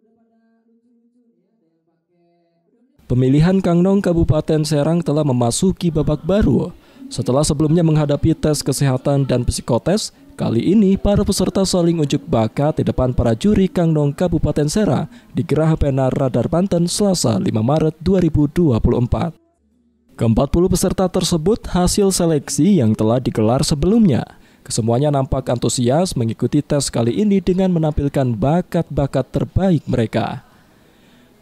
Ya, Pemilihan Kangnong Kabupaten Serang telah memasuki babak baru. Setelah sebelumnya menghadapi tes kesehatan dan psikotes, kali ini para peserta saling unjuk bakat di depan para juri Kangnong Kabupaten Serang di Geraha Pena Radar Banten Selasa 5 Maret 2024. Keempat puluh peserta tersebut hasil seleksi yang telah digelar sebelumnya. Kesemuanya nampak antusias mengikuti tes kali ini dengan menampilkan bakat-bakat terbaik mereka.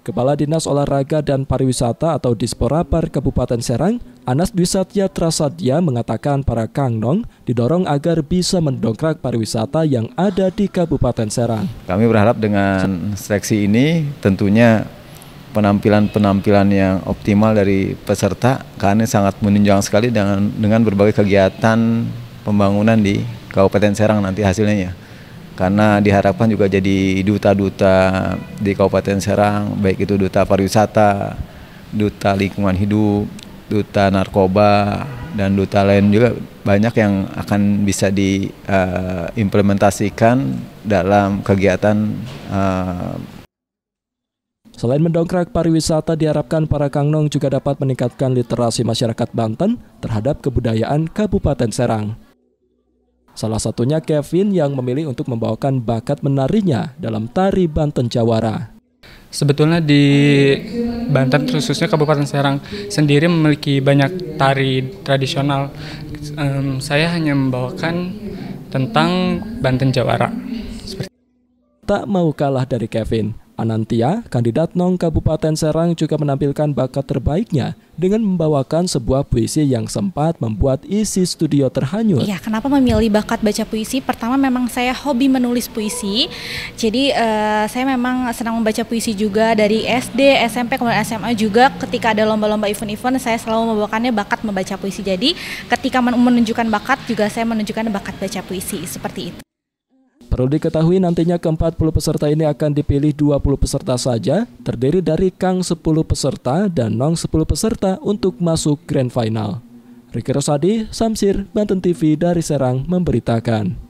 Kepala Dinas Olahraga dan Pariwisata atau Disporapar Kabupaten Serang, Anas Wisatya Trasadya mengatakan para kangnong didorong agar bisa mendongkrak pariwisata yang ada di Kabupaten Serang. Kami berharap dengan seleksi ini tentunya penampilan-penampilan yang optimal dari peserta karena sangat menunjang sekali dengan dengan berbagai kegiatan pembangunan di Kabupaten Serang nanti hasilnya ya. Karena diharapkan juga jadi duta-duta di Kabupaten Serang, baik itu duta pariwisata, duta lingkungan hidup, duta narkoba, dan duta lain juga banyak yang akan bisa diimplementasikan eh, uh, dalam kegiatan uh, Selain mendongkrak pariwisata, diharapkan para Kangnong juga dapat meningkatkan literasi masyarakat Banten terhadap kebudayaan Kabupaten Serang. Salah satunya Kevin yang memilih untuk membawakan bakat menarinya dalam tari Banten Jawara. Sebetulnya di Banten khususnya Kabupaten Serang sendiri memiliki banyak tari tradisional. Um, saya hanya membawakan tentang Banten Jawara. Tak mau kalah dari Kevin, Anantia, kandidat Nong Kabupaten Serang juga menampilkan bakat terbaiknya dengan membawakan sebuah puisi yang sempat membuat isi studio terhanyut. Iya, kenapa memilih bakat baca puisi? Pertama memang saya hobi menulis puisi. Jadi uh, saya memang senang membaca puisi juga dari SD, SMP, kemudian SMA juga ketika ada lomba-lomba event-event saya selalu membawakannya bakat membaca puisi. Jadi ketika menunjukkan bakat juga saya menunjukkan bakat baca puisi seperti itu. Perlu diketahui nantinya ke-40 peserta ini akan dipilih 20 peserta saja, terdiri dari Kang 10 peserta dan Nong 10 peserta untuk masuk Grand Final. Riki Rosadi, Samsir, Banten TV dari Serang memberitakan.